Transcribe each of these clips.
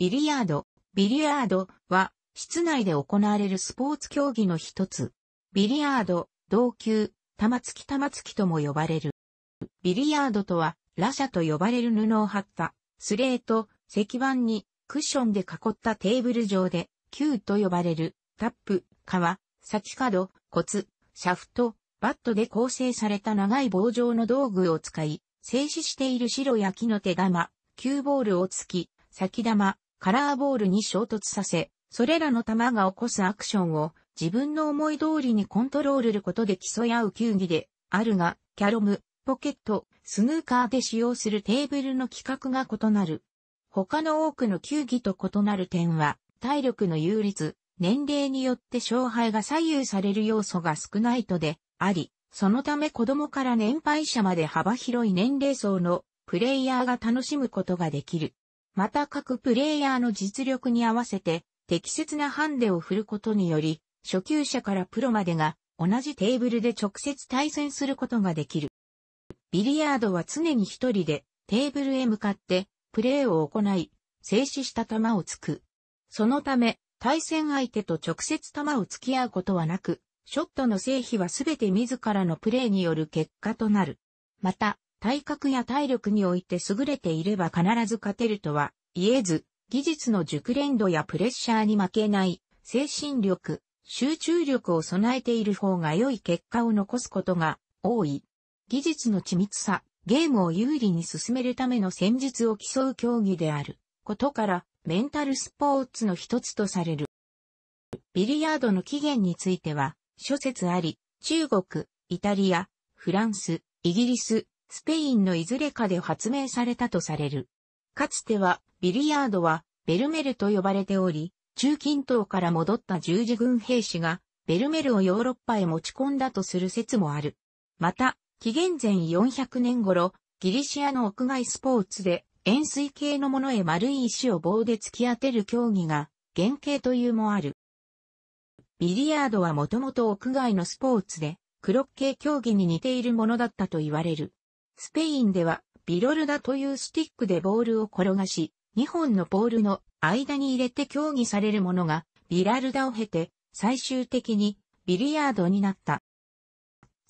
ビリヤード、ビリヤードは室内で行われるスポーツ競技の一つ。ビリヤード、同級、玉突き玉突きとも呼ばれる。ビリヤードとは、ラシャと呼ばれる布を貼った、スレート、石板に、クッションで囲ったテーブル上で、球と呼ばれる、タップ、革、先角、コツ、シャフト、バットで構成された長い棒状の道具を使い、静止している白や木の手玉、球ボールを突き、先玉、カラーボールに衝突させ、それらの球が起こすアクションを自分の思い通りにコントロールることで競い合う球技であるが、キャロム、ポケット、スヌーカーで使用するテーブルの規格が異なる。他の多くの球技と異なる点は、体力の優劣、年齢によって勝敗が左右される要素が少ないとであり、そのため子供から年配者まで幅広い年齢層のプレイヤーが楽しむことができる。また各プレイヤーの実力に合わせて適切なハンデを振ることにより、初級者からプロまでが同じテーブルで直接対戦することができる。ビリヤードは常に一人でテーブルへ向かってプレーを行い、静止した球を突く。そのため、対戦相手と直接球を突き合うことはなく、ショットの成否はすべて自らのプレーによる結果となる。また、体格や体力において優れていれば必ず勝てるとは言えず、技術の熟練度やプレッシャーに負けない精神力、集中力を備えている方が良い結果を残すことが多い。技術の緻密さ、ゲームを有利に進めるための戦術を競う競技であることからメンタルスポーツの一つとされる。ビリヤードの起源については諸説あり、中国、イタリア、フランス、イギリス、スペインのいずれかで発明されたとされる。かつては、ビリヤードは、ベルメルと呼ばれており、中近東から戻った十字軍兵士が、ベルメルをヨーロッパへ持ち込んだとする説もある。また、紀元前400年頃、ギリシアの屋外スポーツで、円錐形のものへ丸い石を棒で突き当てる競技が、原型というもある。ビリヤードはもともと屋外のスポーツで、クロッケ競技に似ているものだったと言われる。スペインでは、ビロルダというスティックでボールを転がし、2本のボールの間に入れて競技されるものが、ビラルダを経て、最終的にビリヤードになった。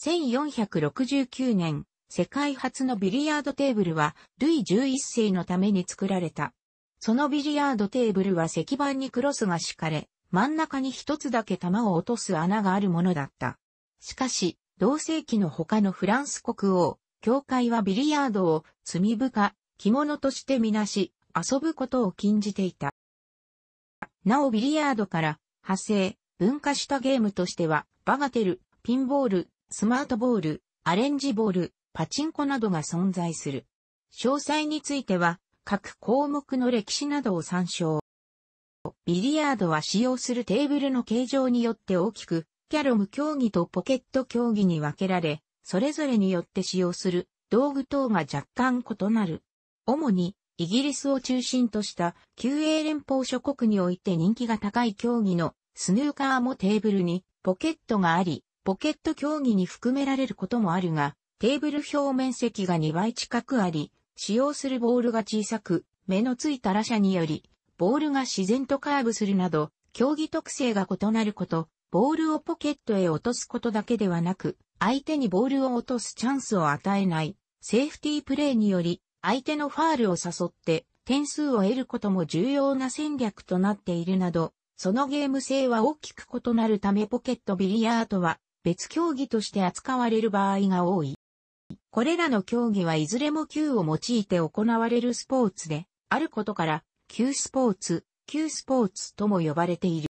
1469年、世界初のビリヤードテーブルは、ルイ11世のために作られた。そのビリヤードテーブルは石板にクロスが敷かれ、真ん中に一つだけ玉を落とす穴があるものだった。しかし、同世紀の他のフランス国王、教会はビリヤードを罪深、着物としてみなし、遊ぶことを禁じていた。なおビリヤードから派生、文化したゲームとしては、バガテル、ピンボール、スマートボール、アレンジボール、パチンコなどが存在する。詳細については、各項目の歴史などを参照。ビリヤードは使用するテーブルの形状によって大きく、キャロム競技とポケット競技に分けられ、それぞれによって使用する道具等が若干異なる。主に、イギリスを中心とした旧英連邦諸国において人気が高い競技のスヌーカーもテーブルにポケットがあり、ポケット競技に含められることもあるが、テーブル表面積が2倍近くあり、使用するボールが小さく、目のついた羅射により、ボールが自然とカーブするなど、競技特性が異なること、ボールをポケットへ落とすことだけではなく、相手にボールを落とすチャンスを与えない、セーフティープレーにより、相手のファールを誘って、点数を得ることも重要な戦略となっているなど、そのゲーム性は大きく異なるためポケットビリヤードは別競技として扱われる場合が多い。これらの競技はいずれも球を用いて行われるスポーツであることから、球スポーツ、球スポーツとも呼ばれている。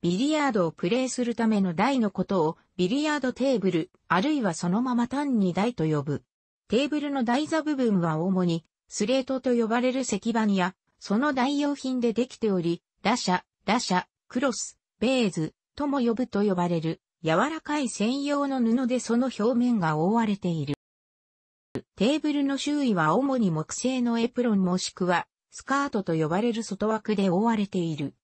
ビリヤードをプレイするための台のことをビリヤードテーブル、あるいはそのまま単に台と呼ぶ。テーブルの台座部分は主にスレートと呼ばれる石板や、その代用品でできており、打者、打者、クロス、ベーズ、とも呼ぶと呼ばれる、柔らかい専用の布でその表面が覆われている。テーブルの周囲は主に木製のエプロンもしくは、スカートと呼ばれる外枠で覆われている。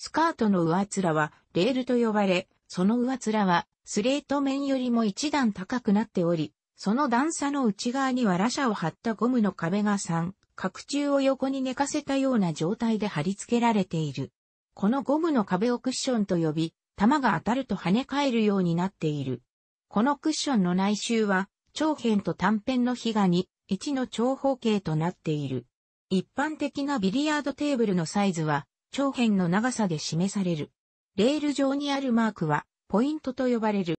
スカートの上面はレールと呼ばれ、その上面はスレート面よりも一段高くなっており、その段差の内側にはラシャを張ったゴムの壁が3、角柱を横に寝かせたような状態で貼り付けられている。このゴムの壁をクッションと呼び、弾が当たると跳ね返るようになっている。このクッションの内周は、長辺と短辺の比がに、1の長方形となっている。一般的なビリヤードテーブルのサイズは、長辺の長さで示される。レール上にあるマークは、ポイントと呼ばれる。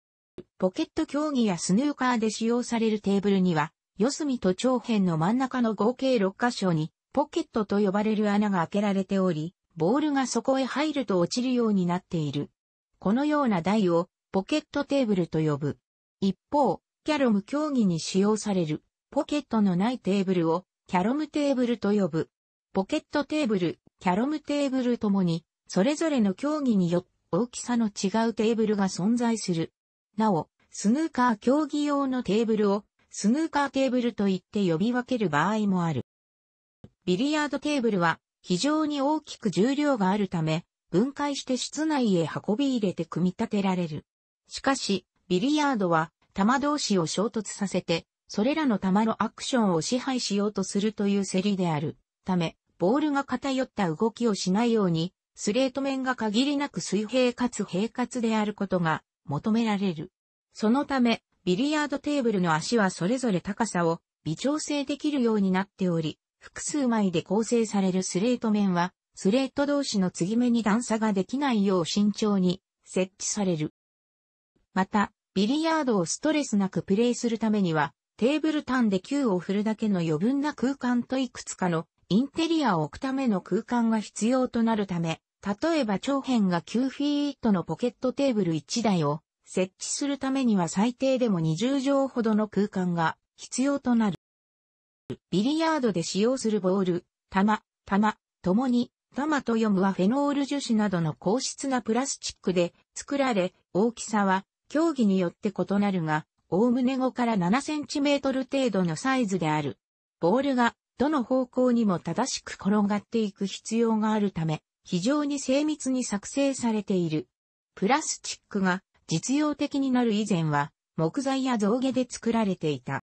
ポケット競技やスヌーカーで使用されるテーブルには、四隅と長辺の真ん中の合計6箇所に、ポケットと呼ばれる穴が開けられており、ボールがそこへ入ると落ちるようになっている。このような台をポケットテーブルと呼ぶ。一方、キャロム競技に使用されるポケットのないテーブルをキャロムテーブルと呼ぶ。ポケットテーブルキャロムテーブルともに、それぞれの競技によって大きさの違うテーブルが存在する。なお、スヌーカー競技用のテーブルを、スヌーカーテーブルと言って呼び分ける場合もある。ビリヤードテーブルは非常に大きく重量があるため、分解して室内へ運び入れて組み立てられる。しかし、ビリヤードは玉同士を衝突させて、それらの玉のアクションを支配しようとするという競りであるため、ボールが偏った動きをしないように、スレート面が限りなく水平かつ平滑であることが求められる。そのため、ビリヤードテーブルの足はそれぞれ高さを微調整できるようになっており、複数枚で構成されるスレート面は、スレート同士の継ぎ目に段差ができないよう慎重に設置される。また、ビリヤードをストレスなくプレイするためには、テーブル端で球を振るだけの余分な空間といくつかのインテリアを置くための空間が必要となるため、例えば長辺が9フィートのポケットテーブル1台を設置するためには最低でも20畳ほどの空間が必要となる。ビリヤードで使用するボール、玉、玉、ともに、玉と読むはフェノール樹脂などの硬質なプラスチックで作られ、大きさは競技によって異なるが、おおむね5から7センチメートル程度のサイズである。ボールがどの方向にも正しく転がっていく必要があるため、非常に精密に作成されている。プラスチックが実用的になる以前は、木材や造毛で作られていた。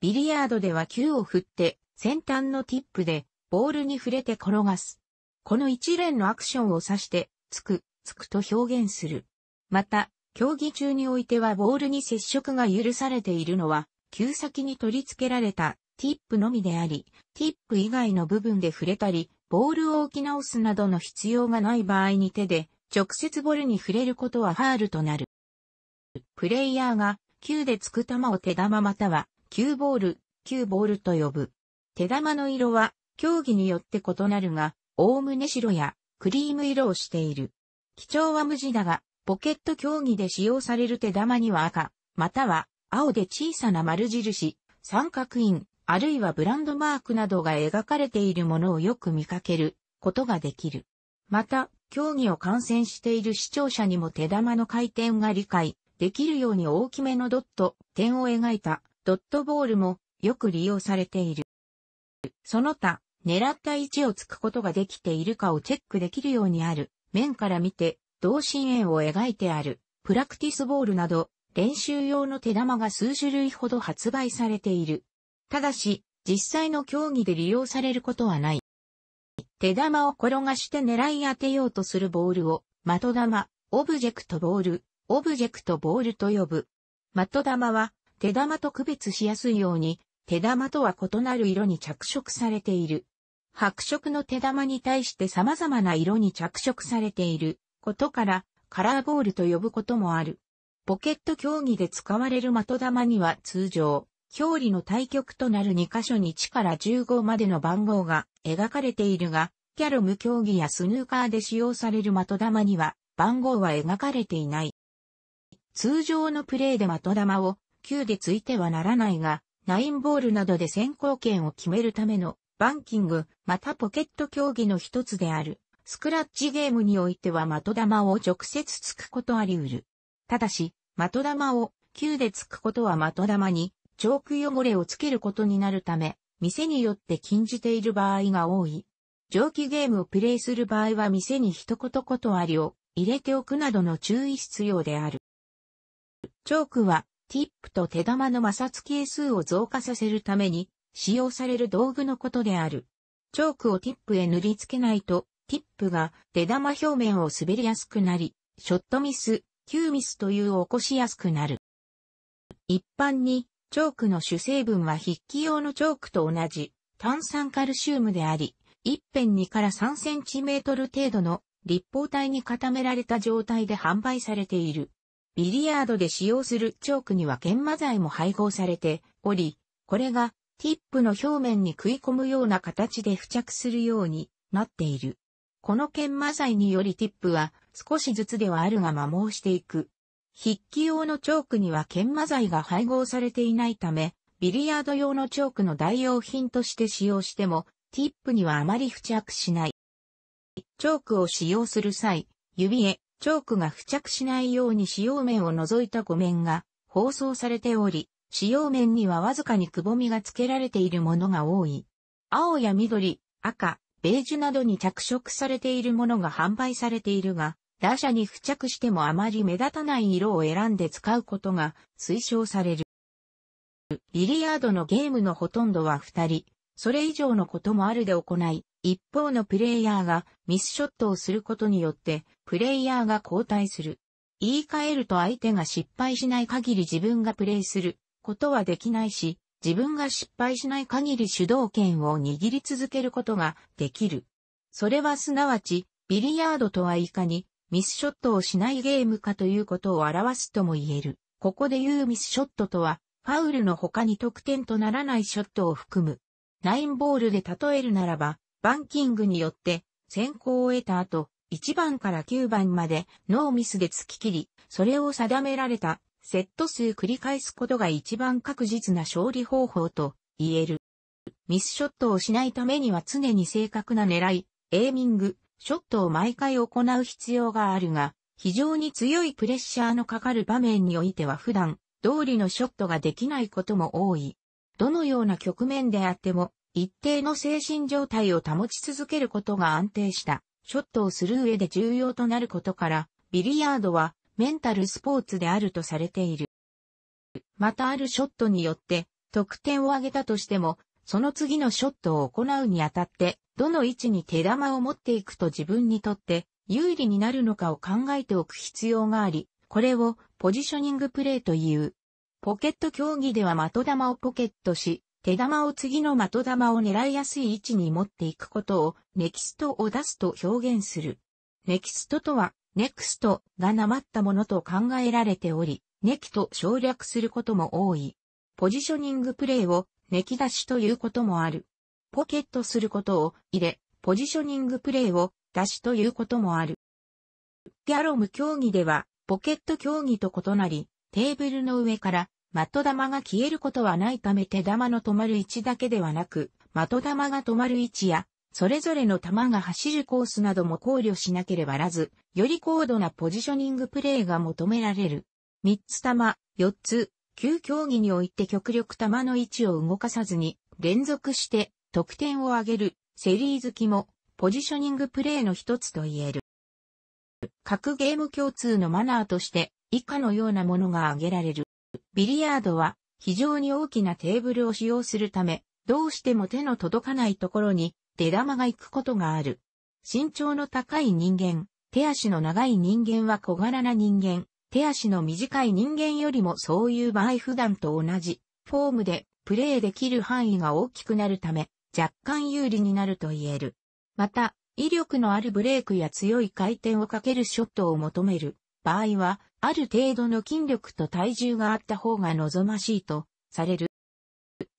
ビリヤードでは球を振って、先端のティップで、ボールに触れて転がす。この一連のアクションを指して、つく、つくと表現する。また、競技中においてはボールに接触が許されているのは、球先に取り付けられたティップのみであり、ティップ以外の部分で触れたり、ボールを置き直すなどの必要がない場合に手で直接ボールに触れることはファールとなる。プレイヤーが球でつく球を手玉または球ボール、球ボールと呼ぶ。手玉の色は競技によって異なるが、おおむね白やクリーム色をしている。基調は無地だが、ポケット競技で使用される手玉には赤、または青で小さな丸印、三角印、あるいはブランドマークなどが描かれているものをよく見かけることができる。また、競技を観戦している視聴者にも手玉の回転が理解できるように大きめのドット、点を描いたドットボールもよく利用されている。その他、狙った位置をつくことができているかをチェックできるようにある面から見て、同心円を描いてあるプラクティスボールなど練習用の手玉が数種類ほど発売されている。ただし、実際の競技で利用されることはない。手玉を転がして狙い当てようとするボールを、的玉、オブジェクトボール、オブジェクトボールと呼ぶ。的玉は、手玉と区別しやすいように、手玉とは異なる色に着色されている。白色の手玉に対して様々な色に着色されていることから、カラーボールと呼ぶこともある。ポケット競技で使われる的玉には通常、表裏の対局となる2箇所に1から15までの番号が描かれているが、キャロム競技やスヌーカーで使用される的玉には番号は描かれていない。通常のプレーで的玉を9でついてはならないが、ナインボールなどで先行権を決めるためのバンキング、またポケット競技の一つである。スクラッチゲームにおいては的玉を直接つくことあり得る。ただし、的玉を9でつくことは的玉にチョーク汚れをつけることになるため、店によって禁じている場合が多い。蒸気ゲームをプレイする場合は店に一言断りを入れておくなどの注意必要である。チョークは、ティップと手玉の摩擦係数を増加させるために、使用される道具のことである。チョークをティップへ塗りつけないと、ティップが手玉表面を滑りやすくなり、ショットミス、キューミスというを起こしやすくなる。一般にチョークの主成分は筆記用のチョークと同じ炭酸カルシウムであり、一辺2から3センチメートル程度の立方体に固められた状態で販売されている。ビリヤードで使用するチョークには研磨剤も配合されており、これがティップの表面に食い込むような形で付着するようになっている。この研磨剤によりティップは少しずつではあるが摩耗していく。筆記用のチョークには研磨剤が配合されていないため、ビリヤード用のチョークの代用品として使用しても、ティップにはあまり付着しない。チョークを使用する際、指へチョークが付着しないように使用面を除いた5面が包装されており、使用面にはわずかにくぼみが付けられているものが多い。青や緑、赤、ベージュなどに着色されているものが販売されているが、打者に付着してもあまり目立たない色を選んで使うことが推奨される。ビリヤードのゲームのほとんどは二人、それ以上のこともあるで行い、一方のプレイヤーがミスショットをすることによって、プレイヤーが交代する。言い換えると相手が失敗しない限り自分がプレイすることはできないし、自分が失敗しない限り主導権を握り続けることができる。それはすなわち、ビリヤードとはいかにミスショットをしないゲームかということを表すとも言える。ここで言うミスショットとは、ファウルの他に得点とならないショットを含む。ナインボールで例えるならば、バンキングによって先行を得た後、1番から9番までノーミスで突き切り、それを定められたセット数繰り返すことが一番確実な勝利方法と言える。ミスショットをしないためには常に正確な狙い、エーミング、ショットを毎回行う必要があるが、非常に強いプレッシャーのかかる場面においては普段、通りのショットができないことも多い。どのような局面であっても、一定の精神状態を保ち続けることが安定した、ショットをする上で重要となることから、ビリヤードはメンタルスポーツであるとされている。またあるショットによって、得点を上げたとしても、その次のショットを行うにあたって、どの位置に手玉を持っていくと自分にとって有利になるのかを考えておく必要があり、これをポジショニングプレーという。ポケット競技では的玉をポケットし、手玉を次の的玉を狙いやすい位置に持っていくことをネキストを出すと表現する。ネキストとは、ネクストがなまったものと考えられており、ネキと省略することも多い。ポジショニングプレーをネキ出しということもある。ポケットすることを入れ、ポジショニングプレーを出しということもある。ギャロム競技では、ポケット競技と異なり、テーブルの上から、的玉が消えることはないため手玉の止まる位置だけではなく、的玉が止まる位置や、それぞれの玉が走るコースなども考慮しなければならず、より高度なポジショニングプレーが求められる。3つ玉、4つ、9競技において極力玉の位置を動かさずに、連続して得点を挙げるセリーズ機もポジショニングプレーの一つと言える。各ゲーム共通のマナーとして以下のようなものが挙げられる。ビリヤードは非常に大きなテーブルを使用するため、どうしても手の届かないところに出玉が行くことがある。身長の高い人間、手足の長い人間は小柄な人間、手足の短い人間よりもそういう場合普段と同じフォームでプレーできる範囲が大きくなるため、若干有利になると言える。また、威力のあるブレークや強い回転をかけるショットを求める場合は、ある程度の筋力と体重があった方が望ましいとされる。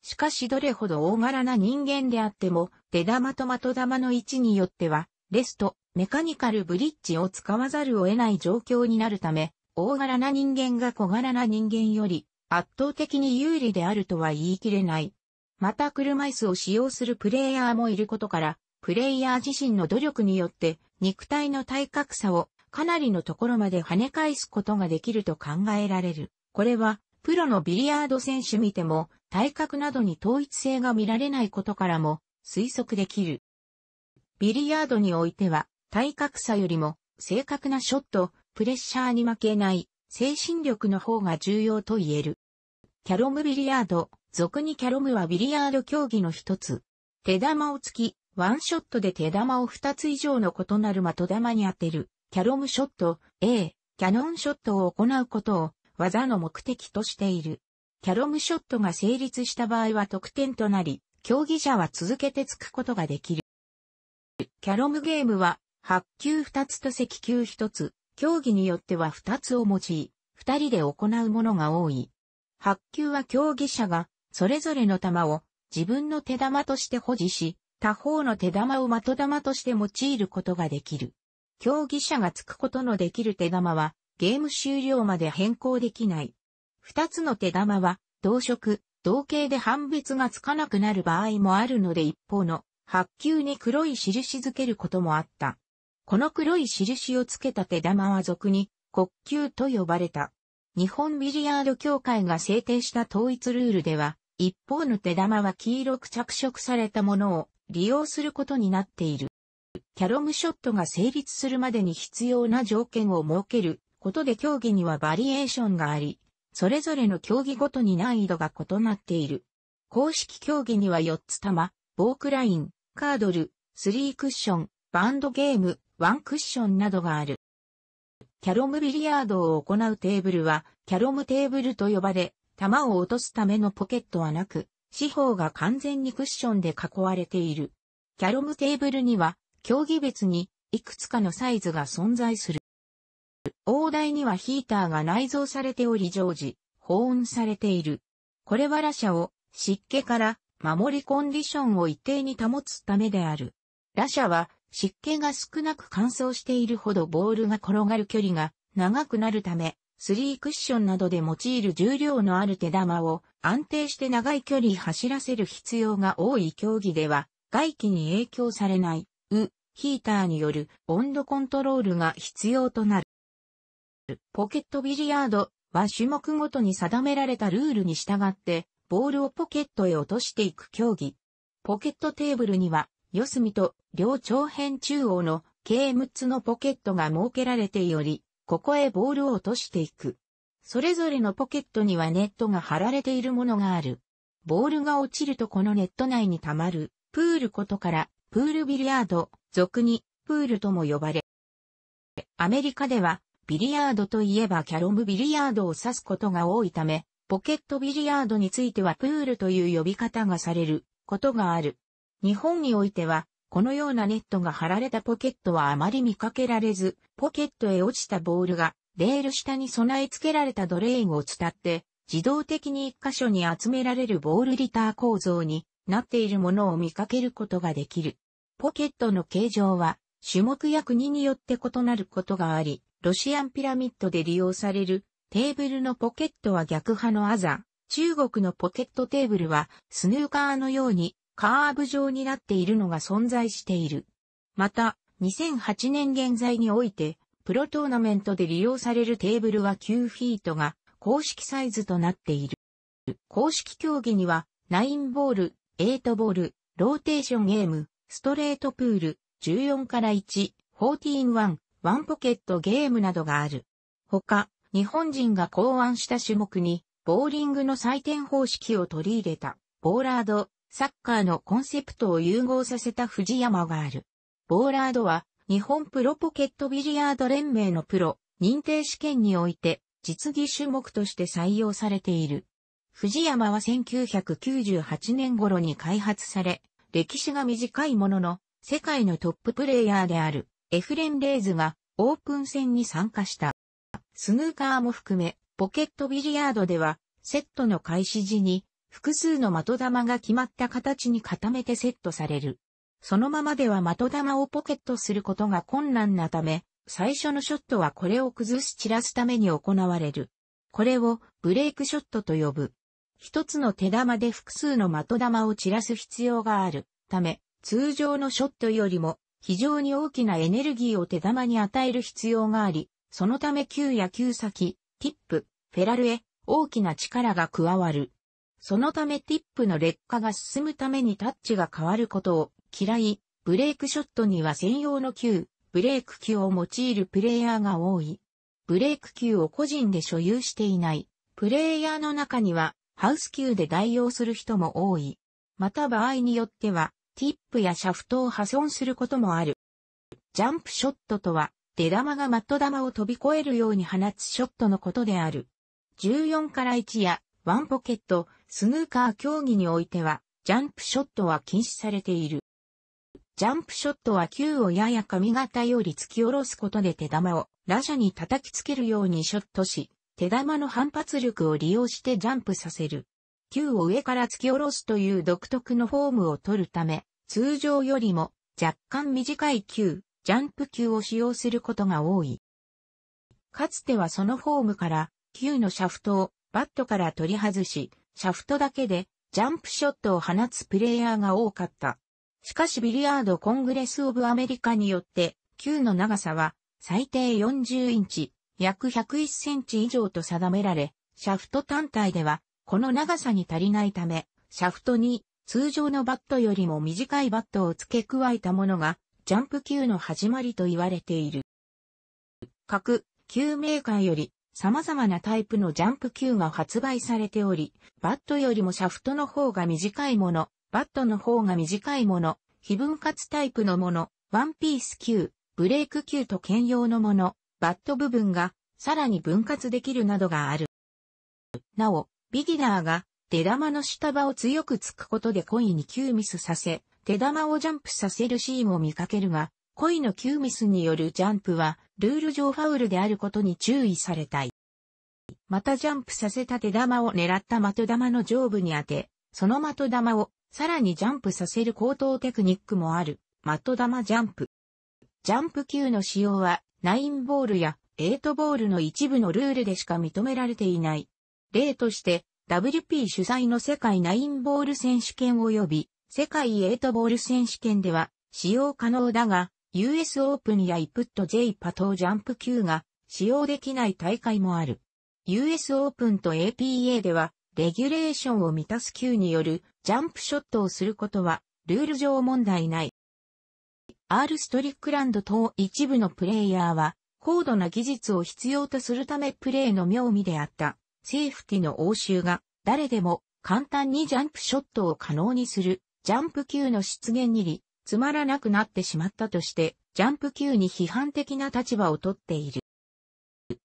しかしどれほど大柄な人間であっても、出玉と的玉の位置によっては、レスト、メカニカルブリッジを使わざるを得ない状況になるため、大柄な人間が小柄な人間より圧倒的に有利であるとは言い切れない。また車椅子を使用するプレイヤーもいることから、プレイヤー自身の努力によって肉体の体格差をかなりのところまで跳ね返すことができると考えられる。これはプロのビリヤード選手見ても体格などに統一性が見られないことからも推測できる。ビリヤードにおいては体格差よりも正確なショット、プレッシャーに負けない精神力の方が重要と言える。キャロムビリヤード俗にキャロムはビリヤード競技の一つ。手玉をつき、ワンショットで手玉を二つ以上の異なる的玉に当てる、キャロムショット、A、キャノンショットを行うことを、技の目的としている。キャロムショットが成立した場合は得点となり、競技者は続けてつくことができる。キャロムゲームは、発球二つと石球一つ、競技によっては二つを用い、二人で行うものが多い。白球は競技者がそれぞれの玉を自分の手玉として保持し、他方の手玉を的玉として用いることができる。競技者がつくことのできる手玉は、ゲーム終了まで変更できない。二つの手玉は、同色、同型で判別がつかなくなる場合もあるので一方の、発球に黒い印付けることもあった。この黒い印をつけた手玉は俗に、国球と呼ばれた。日本ビリヤード協会が制定した統一ルールでは、一方の手玉は黄色く着色されたものを利用することになっている。キャロムショットが成立するまでに必要な条件を設けることで競技にはバリエーションがあり、それぞれの競技ごとに難易度が異なっている。公式競技には4つ玉、ボークライン、カードル、スリークッション、バンドゲーム、ワンクッションなどがある。キャロムビリヤードを行うテーブルは、キャロムテーブルと呼ばれ、玉を落とすためのポケットはなく、四方が完全にクッションで囲われている。キャロムテーブルには、競技別に、いくつかのサイズが存在する。大台にはヒーターが内蔵されており常時、保温されている。これはラシャを湿気から守りコンディションを一定に保つためである。ラシャは湿気が少なく乾燥しているほどボールが転がる距離が長くなるため、スリークッションなどで用いる重量のある手玉を安定して長い距離走らせる必要が多い競技では、外気に影響されない、う、ヒーターによる温度コントロールが必要となる。ポケットビリヤードは種目ごとに定められたルールに従って、ボールをポケットへ落としていく競技。ポケットテーブルには、四隅と両長辺中央の計6つのポケットが設けられており、ここへボールを落としていく。それぞれのポケットにはネットが張られているものがある。ボールが落ちるとこのネット内に溜まる、プールことから、プールビリヤード、俗に、プールとも呼ばれ。アメリカでは、ビリヤードといえばキャロムビリヤードを指すことが多いため、ポケットビリヤードについてはプールという呼び方がされることがある。日本においては、このようなネットが張られたポケットはあまり見かけられず、ポケットへ落ちたボールが、レール下に備え付けられたドレーンを伝って、自動的に一箇所に集められるボールリター構造になっているものを見かけることができる。ポケットの形状は、種目や国によって異なることがあり、ロシアンピラミッドで利用されるテーブルのポケットは逆派のアザ、中国のポケットテーブルはスヌーカーのようにカーブ状になっているのが存在している。また、2008年現在において、プロトーナメントで利用されるテーブルは9フィートが公式サイズとなっている。公式競技には、9ボール、8ボール、ローテーションゲーム、ストレートプール、14から1、141、ワンポケットゲームなどがある。他、日本人が考案した種目に、ボーリングの採点方式を取り入れた、ボーラード、サッカーのコンセプトを融合させた藤山がある。ボーラードは、日本プロポケットビリヤード連盟のプロ、認定試験において、実技種目として採用されている。藤山は1998年頃に開発され、歴史が短いものの、世界のトッププレイヤーである、エフレン・レイズが、オープン戦に参加した。スヌーカーも含め、ポケットビリヤードでは、セットの開始時に、複数の的玉が決まった形に固めてセットされる。そのままでは的玉をポケットすることが困難なため、最初のショットはこれを崩し散らすために行われる。これをブレイクショットと呼ぶ。一つの手玉で複数の的玉を散らす必要があるため、通常のショットよりも非常に大きなエネルギーを手玉に与える必要があり、そのため球や球先、ティップ、フェラルへ大きな力が加わる。そのためティップの劣化が進むためにタッチが変わることを嫌い、ブレークショットには専用の球、ブレーク球を用いるプレイヤーが多い。ブレーク球を個人で所有していない、プレイヤーの中には、ハウス球で代用する人も多い。また場合によっては、ティップやシャフトを破損することもある。ジャンプショットとは、出玉がマット玉を飛び越えるように放つショットのことである。14から1やワンポケット、スヌーカー競技においては、ジャンプショットは禁止されている。ジャンプショットは球をやや髪型より突き下ろすことで手玉をラジャに叩きつけるようにショットし、手玉の反発力を利用してジャンプさせる。球を上から突き下ろすという独特のフォームを取るため、通常よりも若干短い球、ジャンプ球を使用することが多い。かつてはそのフォームから、球のシャフトをバットから取り外し、シャフトだけでジャンプショットを放つプレイヤーが多かった。しかしビリヤードコングレスオブアメリカによって球の長さは最低40インチ、約101センチ以上と定められ、シャフト単体ではこの長さに足りないため、シャフトに通常のバットよりも短いバットを付け加えたものがジャンプ球の始まりと言われている。各球メーカーより様々なタイプのジャンプ球が発売されており、バットよりもシャフトの方が短いもの、バットの方が短いもの、非分割タイプのもの、ワンピース球、ブレーク球と兼用のもの、バット部分がさらに分割できるなどがある。なお、ビギナーが出玉の下場を強く突くことで恋に球ミスさせ、手玉をジャンプさせるシーンを見かけるが、恋の球ミスによるジャンプはルール上ファウルであることに注意されたい。またジャンプさせた手玉を狙った的玉の上部に当て、その的玉をさらにジャンプさせる高等テクニックもある、的玉ジャンプ。ジャンプ級の使用は、ナインボールやエイトボールの一部のルールでしか認められていない。例として、WP 主催の世界ナインボール選手権及び世界エイトボール選手権では使用可能だが、US オープンやイプット J パトージャンプ級が使用できない大会もある。US オープンと APA では、レギュレーションを満たす級によるジャンプショットをすることは、ルール上問題ない。R ストリックランド等一部のプレイヤーは、高度な技術を必要とするためプレイの妙味であった、セーフティの応酬が、誰でも簡単にジャンプショットを可能にする、ジャンプ級の出現にり。つまらなくなってしまったとして、ジャンプ級に批判的な立場をとっている。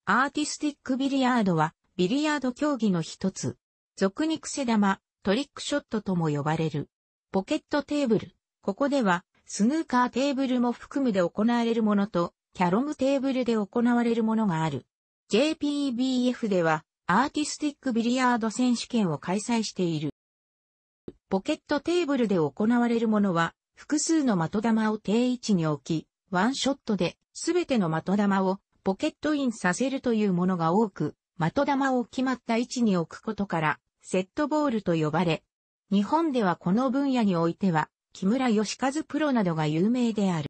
アーティスティックビリヤードは、ビリヤード競技の一つ。俗に癖玉、トリックショットとも呼ばれる。ポケットテーブル。ここでは、スヌーカーテーブルも含むで行われるものと、キャロムテーブルで行われるものがある。JPBF では、アーティスティックビリヤード選手権を開催している。ポケットテーブルで行われるものは、複数の的玉を定位置に置き、ワンショットで、全ての的玉をポケットインさせるというものが多く、的玉を決まった位置に置くことから、セットボールと呼ばれ、日本ではこの分野においては、木村義和プロなどが有名である。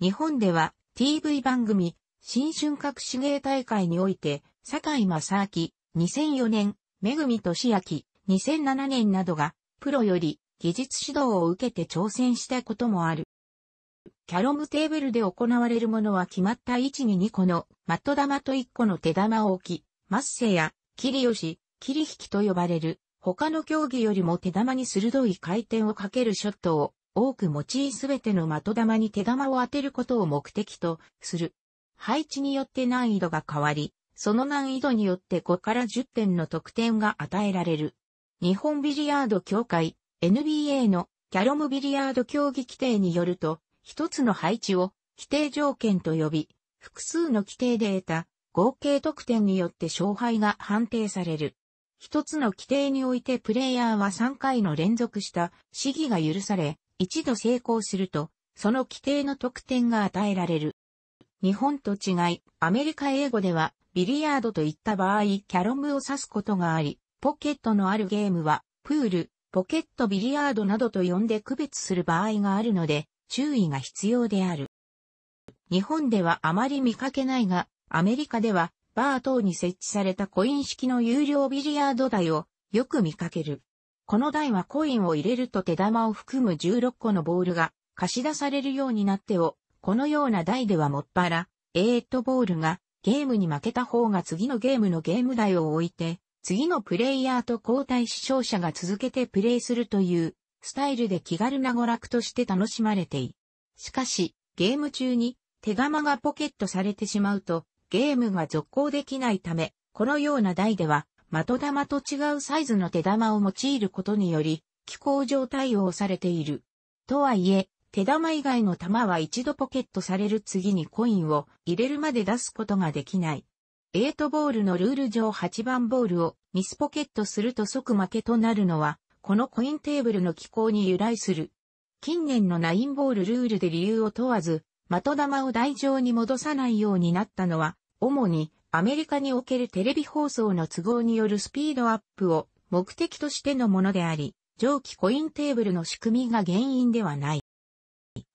日本では TV 番組、新春革手芸大会において、坂井正明、2004年、めぐみとしあき、2007年などが、プロより技術指導を受けて挑戦したこともある。キャロムテーブルで行われるものは決まった位置に2個の的玉と1個の手玉を置き、マッセや切り押し、切り引きと呼ばれる他の競技よりも手玉に鋭い回転をかけるショットを多く用いすべての的玉に手玉を当てることを目的とする。配置によって難易度が変わり、その難易度によって5から10点の得点が与えられる。日本ビリヤード協会 NBA のキャロムビリヤード競技規定によると、一つの配置を規定条件と呼び、複数の規定で得た合計得点によって勝敗が判定される。一つの規定においてプレイヤーは3回の連続した試技が許され、一度成功すると、その規定の得点が与えられる。日本と違い、アメリカ英語では、ビリヤードといった場合、キャロムを指すことがあり、ポケットのあるゲームは、プール、ポケットビリヤードなどと呼んで区別する場合があるので、注意が必要である。日本ではあまり見かけないが、アメリカではバー等に設置されたコイン式の有料ビリヤード台をよく見かける。この台はコインを入れると手玉を含む16個のボールが貸し出されるようになってを、このような台ではもっぱら、エイトボールがゲームに負けた方が次のゲームのゲーム台を置いて次のプレイヤーと交代視聴者が続けてプレイするというスタイルで気軽な娯楽として楽しまれてい。しかし、ゲーム中に手玉がポケットされてしまうと、ゲームが続行できないため、このような台では、的玉と違うサイズの手玉を用いることにより、気候状態をされている。とはいえ、手玉以外の玉は一度ポケットされる次にコインを入れるまで出すことができない。8ボールのルール上8番ボールをミスポケットすると即負けとなるのは、このコインテーブルの機構に由来する。近年のナインボールルールで理由を問わず、的玉を台上に戻さないようになったのは、主にアメリカにおけるテレビ放送の都合によるスピードアップを目的としてのものであり、上記コインテーブルの仕組みが原因ではない。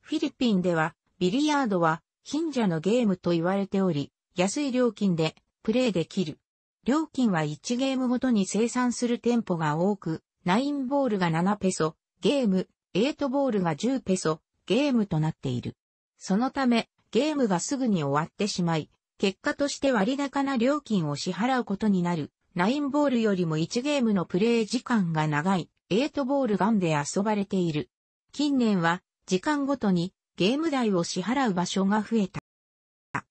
フィリピンでは、ビリヤードは、貧者のゲームと言われており、安い料金でプレイできる。料金は1ゲームごとに生産する店舗が多く、9ボールが7ペソ、ゲーム、8ボールが10ペソ、ゲームとなっている。そのため、ゲームがすぐに終わってしまい、結果として割高な料金を支払うことになる。9ボールよりも1ゲームのプレイ時間が長い、8ボールガンで遊ばれている。近年は、時間ごとにゲーム代を支払う場所が増えた。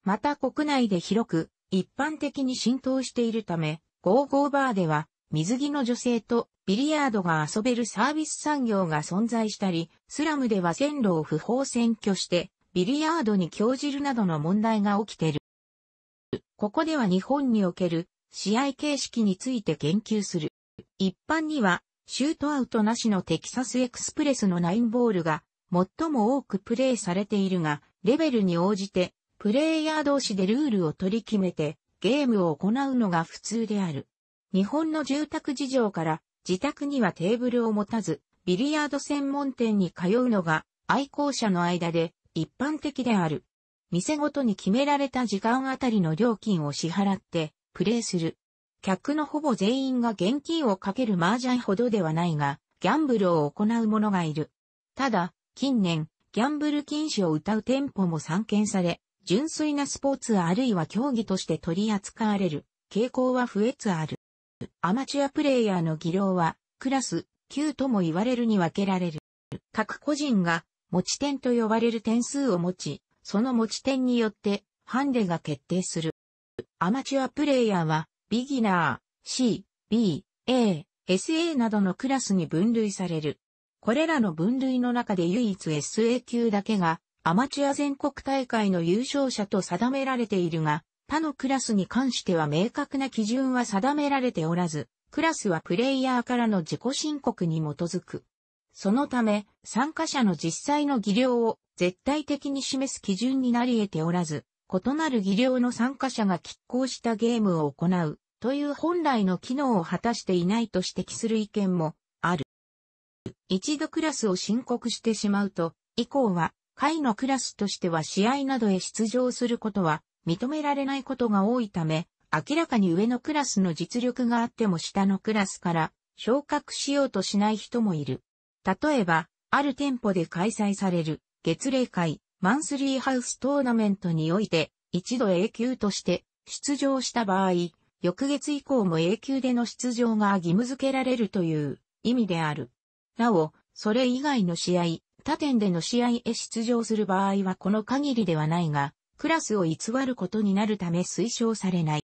また国内で広く一般的に浸透しているため、ゴーゴーバーでは、水着の女性とビリヤードが遊べるサービス産業が存在したり、スラムでは線路を不法占拠して、ビリヤードに興じるなどの問題が起きている。ここでは日本における試合形式について言及する。一般には、シュートアウトなしのテキサスエクスプレスのナインボールが最も多くプレイされているが、レベルに応じてプレイヤー同士でルールを取り決めて、ゲームを行うのが普通である。日本の住宅事情から、自宅にはテーブルを持たず、ビリヤード専門店に通うのが、愛好者の間で一般的である。店ごとに決められた時間あたりの料金を支払って、プレイする。客のほぼ全員が現金をかける麻雀ほどではないが、ギャンブルを行う者がいる。ただ、近年、ギャンブル禁止を謳う店舗も散見され、純粋なスポーツあるいは競技として取り扱われる傾向は増えつある。アマチュアプレイヤーの技量は、クラス、級とも言われるに分けられる。各個人が、持ち点と呼ばれる点数を持ち、その持ち点によって、ハンデが決定する。アマチュアプレイヤーは、ビギナー、C、B、A、SA などのクラスに分類される。これらの分類の中で唯一 SA 級だけがアマチュア全国大会の優勝者と定められているが、他のクラスに関しては明確な基準は定められておらず、クラスはプレイヤーからの自己申告に基づく。そのため、参加者の実際の技量を絶対的に示す基準になり得ておらず、異なる技量の参加者が拮抗したゲームを行うという本来の機能を果たしていないと指摘する意見もある。一度クラスを申告してしまうと、以降は下位のクラスとしては試合などへ出場することは認められないことが多いため、明らかに上のクラスの実力があっても下のクラスから昇格しようとしない人もいる。例えば、ある店舗で開催される月例会マンスリーハウストーナメントにおいて一度 A 級として出場した場合、翌月以降も A 級での出場が義務付けられるという意味である。なお、それ以外の試合、他店での試合へ出場する場合はこの限りではないが、クラスを偽ることになるため推奨されない。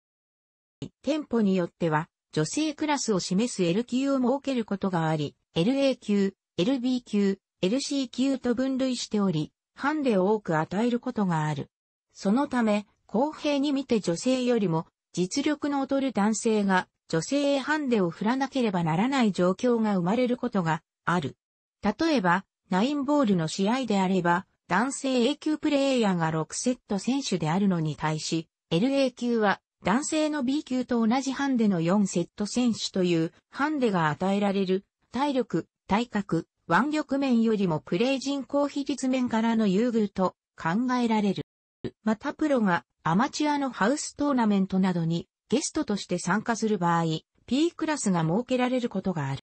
店舗によっては、女性クラスを示す L 級を設けることがあり、LA 級、LB 級、LC 級と分類しており、ハンデを多く与えることがある。そのため、公平に見て女性よりも、実力の劣る男性が女性へハンデを振らなければならない状況が生まれることがある。例えば、ナインボールの試合であれば、男性 A 級プレイヤーが6セット選手であるのに対し、LA 級は男性の B 級と同じハンデの4セット選手というハンデが与えられる体力、体格、腕力面よりもプレイ人口比率面からの優遇と考えられる。またプロがアマチュアのハウストーナメントなどにゲストとして参加する場合、P クラスが設けられることがある。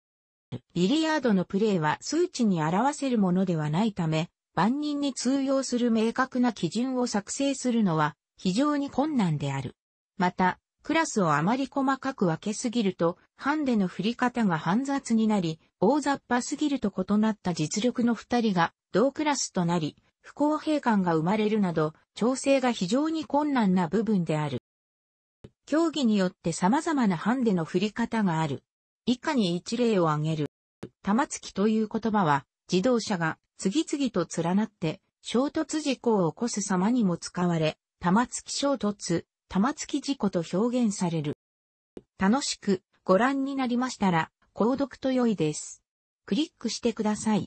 ビリヤードのプレーは数値に表せるものではないため、万人に通用する明確な基準を作成するのは非常に困難である。また、クラスをあまり細かく分けすぎると、ハンデの振り方が煩雑になり、大雑把すぎると異なった実力の二人が同クラスとなり、不公平感が生まれるなど、調整が非常に困難な部分である。競技によって様々なハンデの振り方がある。以下に一例を挙げる。玉突きという言葉は、自動車が次々と連なって衝突事故を起こす様にも使われ、玉突き衝突、玉突き事故と表現される。楽しくご覧になりましたら、購読と良いです。クリックしてください。